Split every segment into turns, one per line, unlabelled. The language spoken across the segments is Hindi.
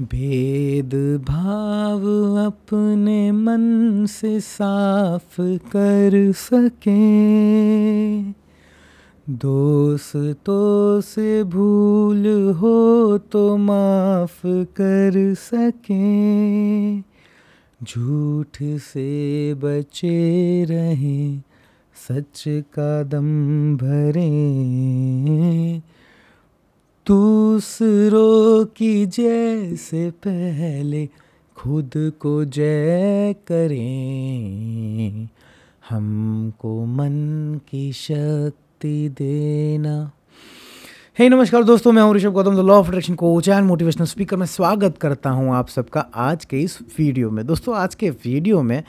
भेद भाव अपने मन से साफ कर सके दोस्तों तो से भूल हो तो माफ कर सके झूठ से बचे रहें सच का दम भरें दूसरों की जैसे पहले खुद को जय करें हमको मन की शक्ति
देना हे hey, नमस्कार दोस्तों मैं हूं Rishabh Gautam the law of attraction coach and motivational speaker मैं स्वागत करता हूं आप सबका आज के इस वीडियो में दोस्तों आज के वीडियो में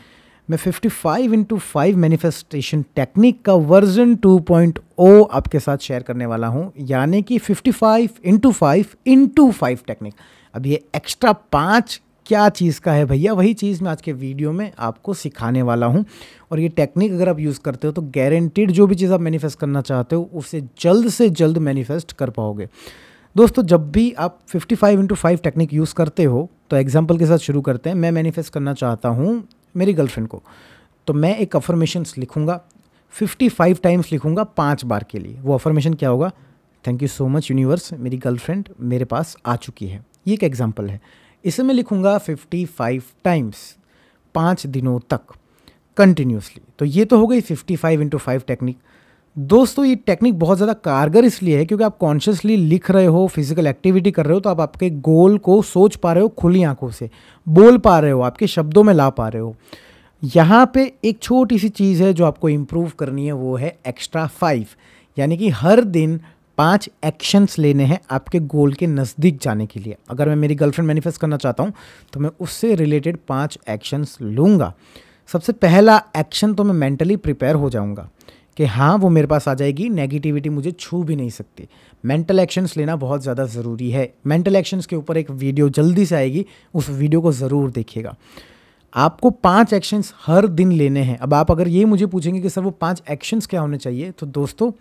मैं 55 five into five manifestation technique का वर्जन 2.0 आपके साथ शेयर करने वाला हूँ यानी कि 55 five into five into five technique अब ये एक्स्ट्रा पाँच क्या चीज़ का है भैया वही चीज़ मैं आज के वीडियो में आपको सिखाने वाला हूँ और ये टेक्निक अगर आप यूज़ करते हो तो गारंटीड जो भी चीज़ आप मैनिफेस्ट करना चाहते हो उसे जल्द से जल्द मैनिफेस्ट कर पाओगे दोस्तों जब भी आप 55 five into five technique use करते हो तो एग्जाम्पल के साथ शुरू करते हैं मैं मैनिफेस्ट करना चाहता हूँ मेरी गर्लफ्रेंड को तो मैं एक अफर्मेशन लिखूंगा फिफ्टी फाइव टाइम्स लिखूंगा पांच बार के लिए वो अफर्मेशन क्या होगा thank you so much universe मेरी गर्लफ्रेंड मेरे पास आ चुकी है ये एक एग्जाम्पल है इसे मैं लिखूंगा फिफ्टी फाइव टाइम्स पांच दिनों तक कंटिन्यूसली तो ये तो हो गई fifty five into five technique दोस्तों ये टेक्निक बहुत ज़्यादा कारगर इसलिए है क्योंकि आप कॉन्शियसली लिख रहे हो फिजिकल एक्टिविटी कर रहे हो तो आप आपके गोल को सोच पा रहे हो खुली आंखों से बोल पा रहे हो आपके शब्दों में ला पा रहे हो यहाँ पे एक छोटी सी चीज़ है जो आपको इम्प्रूव करनी है वो है एक्स्ट्रा फाइव यानी कि हर दिन पांच एक्शंस लेने हैं आपके गोल के नज़दीक जाने के लिए अगर मैं मेरी गर्लफ्रेंड मैनिफेस्ट करना चाहता हूँ तो मैं उससे रिलेटेड पाँच एक्शंस लूँगा सबसे पहला एक्शन तो मैं मेंटली प्रिपेयर हो जाऊँगा कि हाँ वो मेरे पास आ जाएगी नेगेटिविटी मुझे छू भी नहीं सकती मेंटल एक्शंस लेना बहुत ज़्यादा ज़रूरी है मेंटल एक्शंस के ऊपर एक वीडियो जल्दी से आएगी उस वीडियो को ज़रूर देखिएगा आपको पांच एक्शंस हर दिन लेने हैं अब आप अगर ये मुझे पूछेंगे कि सर वो पांच एक्शंस क्या होने चाहिए तो दोस्तों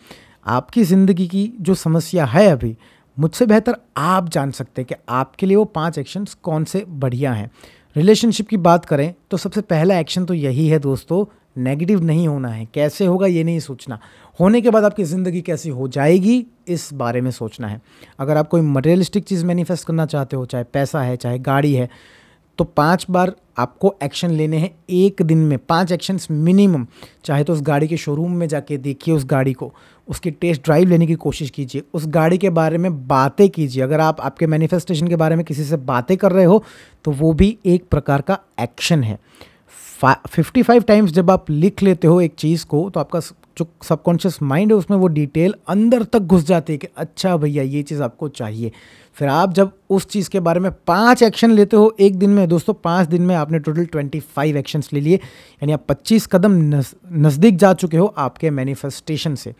आपकी ज़िंदगी की जो समस्या है अभी मुझसे बेहतर आप जान सकते हैं कि आपके लिए वो पांच एक्शंस कौन से बढ़िया हैं रिलेशनशिप की बात करें तो सबसे पहला एक्शन तो यही है दोस्तों नेगेटिव नहीं होना है कैसे होगा ये नहीं सोचना होने के बाद आपकी ज़िंदगी कैसी हो जाएगी इस बारे में सोचना है अगर आप कोई मटेरियलिस्टिक चीज़ मैनिफेस्ट करना चाहते हो चाहे पैसा है चाहे गाड़ी है तो पाँच बार आपको एक्शन लेने हैं एक दिन में पाँच एक्शंस मिनिमम चाहे तो उस गाड़ी के शोरूम में जाके देखिए उस गाड़ी को उसकी टेस्ट ड्राइव लेने की कोशिश कीजिए उस गाड़ी के बारे में बातें कीजिए अगर आप आपके मैनिफेस्टेशन के बारे में किसी से बातें कर रहे हो तो वो भी एक प्रकार का एक्शन है फिफ्टी फाइव टाइम्स जब आप लिख लेते हो एक चीज़ को तो आपका जो सबकॉन्शियस माइंड है उसमें वो डिटेल अंदर तक घुस जाती है कि अच्छा भैया ये चीज़ आपको चाहिए फिर आप जब उस चीज़ के बारे में पाँच एक्शन लेते हो एक दिन में दोस्तों पाँच दिन में आपने टोटल ट्वेंटी फाइव एक्शंस ले लिए यानी आप पच्चीस कदम नज़दीक जा चुके हो आपके मैनिफेस्टेशन से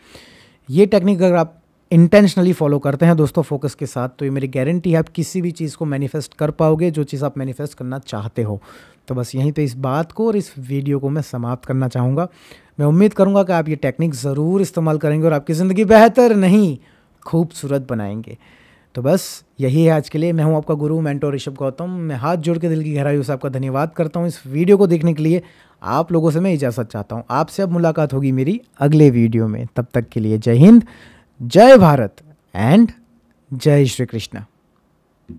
ये टेक्निक अगर आप इंटेंशनली फॉलो करते हैं दोस्तों फोकस के साथ तो ये मेरी गारंटी है आप किसी भी चीज़ को मैनिफेस्ट कर पाओगे जो चीज़ आप मैनिफेस्ट करना चाहते हो तो बस यहीं पे इस बात को और इस वीडियो को मैं समाप्त करना चाहूँगा मैं उम्मीद करूँगा कि आप ये टेक्निक ज़रूर इस्तेमाल करेंगे और आपकी ज़िंदगी बेहतर नहीं खूबसूरत बनाएंगे तो बस यही है आज के लिए मैं हूँ आपका गुरु मेंटो ऋषभ गौतम मैं हाथ जोड़ के दिल की गहराई से आपका धन्यवाद करता हूँ इस वीडियो को देखने के लिए आप लोगों से मैं इजाज़त चाहता हूँ आपसे अब मुलाकात होगी मेरी अगले वीडियो में तब तक के लिए जय हिंद जय भारत एंड जय श्री कृष्ण